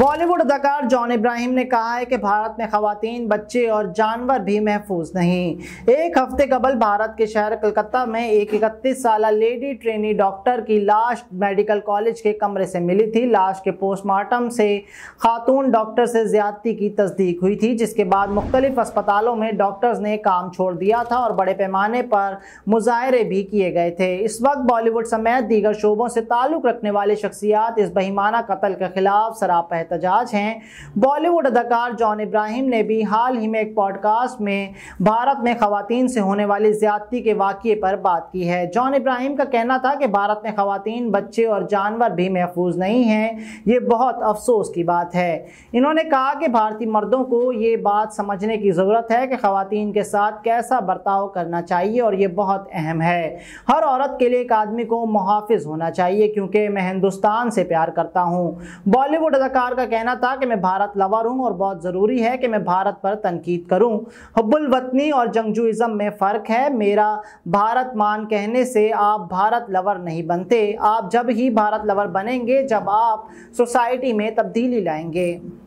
बॉलीवुड अदाकार जॉन इब्राहिम ने कहा है कि भारत में खातन बच्चे और जानवर भी महफूज नहीं एक हफ्ते कबल भारत के शहर कलकत्ता में एक इकतीस साल लेडी ट्रेनी डॉक्टर की लाश मेडिकल कॉलेज के कमरे से मिली थी लाश के पोस्टमार्टम से खातून डॉक्टर से ज्यादती की तस्दीक हुई थी जिसके बाद मुख्तलिफ अस्पतालों में डॉक्टर्स ने काम छोड़ दिया था और बड़े पैमाने पर मुजाहरे भी किए गए थे इस वक्त बॉलीवुड समेत दीगर शोबों से ताल्लुक़ रखने वाली शख्सियात इस बहिमाना कत्ल के खिलाफ सरापा एहतजाज हैं बॉलीवुड अदाकार जॉन इब्राहिम ने भी हाल ही में एक पॉडकास्ट में भारत में खातन से होने वाली ज्यादती के वाक़े पर बात की है जॉन इब्राहिम का कहना था कि भारत में खातन बच्चे और जानवर भी महफूज नहीं हैं ये बहुत अफसोस की बात है इन्होंने कहा कि भारतीय मर्दों को ये बात समझने की ज़रूरत है कि खातन के साथ कैसा बर्ताव करना चाहिए और ये बहुत अहम है हर औरत के लिए एक आदमी को मुहाफ़ होना चाहिए क्योंकि मैं हिंदुस्तान से प्यार करता हूँ बॉलीवुड अदाकार सरकार का कहना था कि मैं भारत लवर हूँ और बहुत ज़रूरी है कि मैं भारत पर तनकीद करूँ हब्बुलवतनी और जंगजूज़म में फ़र्क है मेरा भारत मान कहने से आप भारत लवर नहीं बनते आप जब ही भारत लवर बनेंगे जब आप सोसाइटी में तब्दीली लाएंगे